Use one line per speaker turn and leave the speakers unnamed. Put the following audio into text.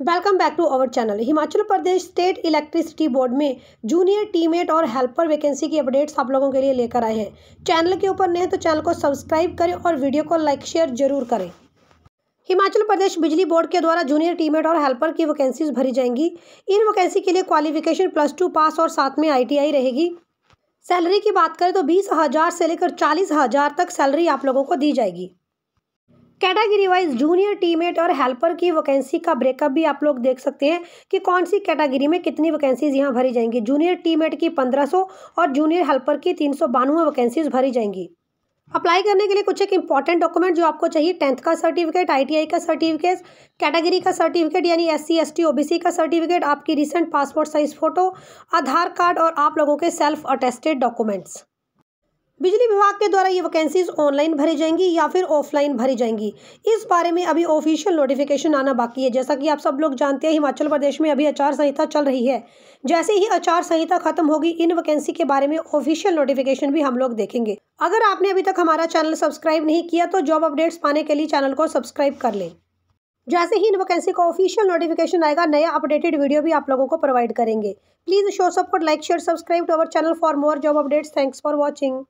welcome back to our channel Himachal Pradesh state electricity board में junior teammate और helper vacancy की updates आप लोगों के लिए लेकर आए हैं चैनल के ऊपर नए हैं तो चैनल को सब्सक्राइब करें और वीडियो को लाइक शेयर जरूर करें हिमाचल प्रदेश बिजली बोर्ड के द्वारा जूनियर टीमेट और हेल्पर की वैकेंसीज भरी जाएंगी इन वैकेंसी के लिए क्वालिफिकेशन प्लस टू पास और साथ में आई रहेगी सैलरी की बात करें तो बीस हज़ार से लेकर चालीस हज़ार तक सैलरी आप लोगों को दी जाएगी कैटेगरी वाइज जूनियर टीमेट और हेल्पर की वैकेंसी का ब्रेकअप भी आप लोग देख सकते हैं कि कौन सी कैटेगरी में कितनी वैकेंसीज यहाँ भरी जाएंगी जूनियर टीमेट की 1500 और जूनियर हेल्पर की तीन सौ वैकेंसीज भरी जाएंगी अप्लाई करने के लिए कुछ एक इंपॉर्टेंट डॉक्यूमेंट जो आपको चाहिए टेंथ का सर्टिफिकेट आईटीआई का सर्टिफिकेट कैटेगरी का सर्टिफिकेट यानी एससी एसटी ओबीसी का सर्टिफिकेट आपकी recent passport size photo Aadhaar card और आप लोगों के सेल्फ अटेस्टेड डॉक्यूमेंट्स बिजली विभाग के द्वारा ये वैकेंसीज ऑनलाइन भरी जाएंगी या फिर ऑफलाइन भरी जाएंगी इस बारे में अभी ऑफिशियल नोटिफिकेशन आना बाकी है जैसा कि आप सब लोग जानते हैं हिमाचल प्रदेश में अभी आचार संहिता चल रही है जैसे ही आचार संहिता खत्म होगी इन वैकेंसी के बारे में ऑफिशियल नोटिफिकेशन भी हम लोग देखेंगे अगर आपने अभी तक हमारा चैनल सब्सक्राइब नहीं किया तो जॉब अपडेट्स पाने के लिए चैनल को सब्सक्राइब कर लें जैसे ही इन वैकेंसी का ऑफिशियल नोटिफिकेशन आएगा नया अपडेटेड वीडियो भी आप लोगों को प्रोवाइड करेंगे please show support like share subscribe to our channel for more job updates thanks for watching